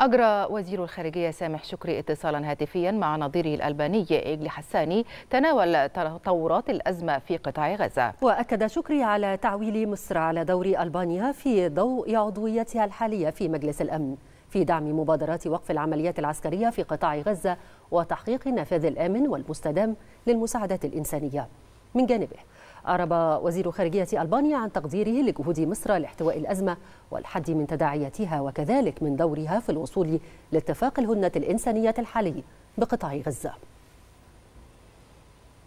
أجرى وزير الخارجية سامح شكري اتصالا هاتفيا مع نظيره الألباني إيجلي حساني تناول تطورات الأزمة في قطاع غزة وأكد شكري على تعويل مصر على دور ألبانيا في ضوء عضويتها الحالية في مجلس الأمن في دعم مبادرات وقف العمليات العسكرية في قطاع غزة وتحقيق النفاذ الآمن والمستدام للمساعدات الإنسانية من جانبه أعرب وزير خارجية ألبانيا عن تقديره لجهود مصر لاحتواء الأزمة والحد من تداعياتها وكذلك من دورها في الوصول لاتفاق الهنة الإنسانية الحالي بقطاع غزة